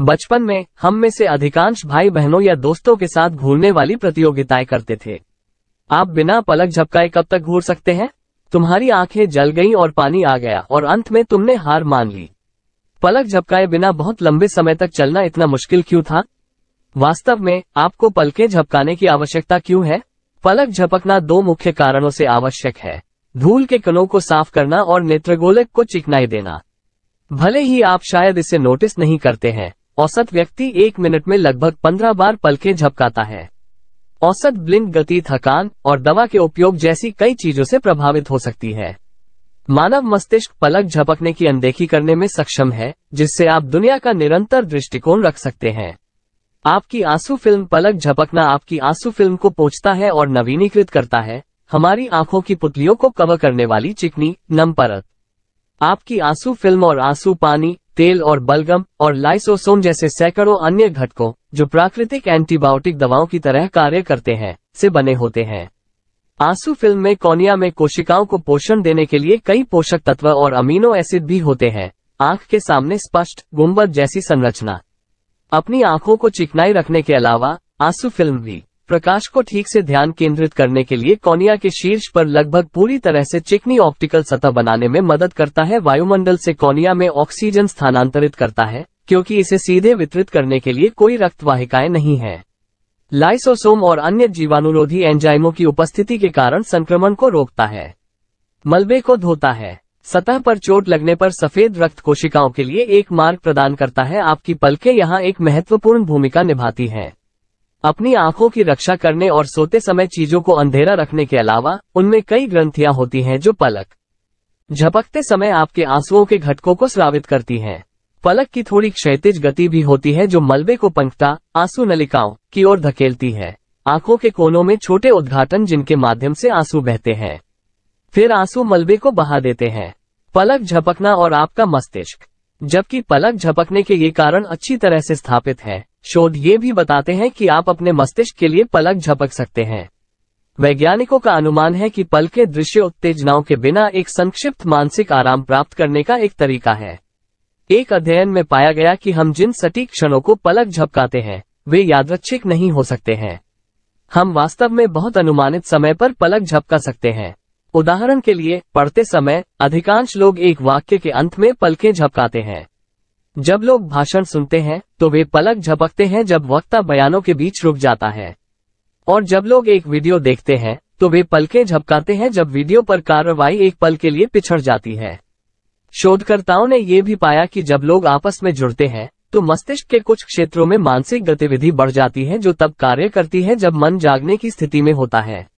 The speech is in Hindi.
बचपन में हम में से अधिकांश भाई बहनों या दोस्तों के साथ घूरने वाली प्रतियोगिताएं करते थे आप बिना पलक झपकाए कब तक घूर सकते हैं तुम्हारी आंखें जल गई और पानी आ गया और अंत में तुमने हार मान ली पलक झपकाए बिना बहुत लंबे समय तक चलना इतना मुश्किल क्यों था वास्तव में आपको पलके झपकाने की आवश्यकता क्यों है पलक झपकना दो मुख्य कारणों से आवश्यक है धूल के कणों को साफ करना और नेत्रगोलक को चिकनाई देना भले ही आप शायद इसे नोटिस नहीं करते हैं औसत व्यक्ति एक मिनट में लगभग पंद्रह बार पलखे झपकाता है औसत ब्लिंक गति थकान और दवा के उपयोग जैसी कई चीजों से प्रभावित हो सकती है मानव मस्तिष्क पलक झपकने की अनदेखी करने में सक्षम है जिससे आप दुनिया का निरंतर दृष्टिकोण रख सकते हैं आपकी आंसू फिल्म पलक झपकना आपकी आंसू फिल्म को पोचता है और नवीनीकृत करता है हमारी आंखों की पुतलियों को कवर करने वाली चिकनी नम परत आपकी आंसू फिल्म और आंसू पानी तेल और बलगम और लाइसोसोम जैसे सैकड़ों अन्य घटकों जो प्राकृतिक एंटीबायोटिक दवाओं की तरह कार्य करते हैं से बने होते हैं आंसू फिल्म में कोनिया में कोशिकाओं को पोषण देने के लिए कई पोषक तत्व और अमीनो एसिड भी होते हैं आंख के सामने स्पष्ट गुम्बद जैसी संरचना अपनी आंखों को चिकनाई रखने के अलावा आंसू फिल्म भी प्रकाश को ठीक से ध्यान केंद्रित करने के लिए कोनिया के शीर्ष पर लगभग पूरी तरह से चिकनी ऑप्टिकल सतह बनाने में मदद करता है वायुमंडल से कोनिया में ऑक्सीजन स्थानांतरित करता है क्योंकि इसे सीधे वितरित करने के लिए कोई वाहिकाएं नहीं है लाइसोसोम और अन्य जीवाणुरोधी एंजाइमों की उपस्थिति के कारण संक्रमण को रोकता है मलबे को धोता है सतह पर चोट लगने पर सफेद रक्त कोशिकाओं के लिए एक मार्ग प्रदान करता है आपकी पलकें यहाँ एक महत्वपूर्ण भूमिका निभाती हैं। अपनी आंखों की रक्षा करने और सोते समय चीजों को अंधेरा रखने के अलावा उनमें कई ग्रंथियां होती हैं जो पलक झपकते समय आपके आंसुओं के घटकों को स्रावित करती हैं। पलक की थोड़ी क्षैतिज गति भी होती है जो मलबे को पंखता आंसू नलिकाओं की ओर धकेलती है आंखों के कोनों में छोटे उद्घाटन जिनके माध्यम से आंसू बहते हैं फिर आंसू मलबे को बहा देते हैं पलक झपकना और आपका मस्तिष्क जबकि पलक झपकने के ये कारण अच्छी तरह से स्थापित है शोध ये भी बताते हैं कि आप अपने मस्तिष्क के लिए पलक झपक सकते हैं वैज्ञानिकों का अनुमान है कि पल के दृश्य उत्तेजनाओं के बिना एक संक्षिप्त मानसिक आराम प्राप्त करने का एक तरीका है एक अध्ययन में पाया गया कि हम जिन सटीक क्षणों को पलक झपकाते हैं वे यादृच्छिक नहीं हो सकते हैं हम वास्तव में बहुत अनुमानित समय पर पलक झपका सकते हैं उदाहरण के लिए पढ़ते समय अधिकांश लोग एक वाक्य के अंत में पलकें झपकाते हैं जब लोग भाषण सुनते हैं तो वे पलक झपकते हैं जब वक्ता बयानों के बीच रुक जाता है और जब लोग एक वीडियो देखते हैं तो वे पलके झपकाते हैं जब वीडियो पर कार्रवाई एक पल के लिए पिछड़ जाती है शोधकर्ताओं ने ये भी पाया कि जब लोग आपस में जुड़ते हैं तो मस्तिष्क के कुछ क्षेत्रों में मानसिक गतिविधि बढ़ जाती है जो तब कार्य करती है जब मन जागने की स्थिति में होता है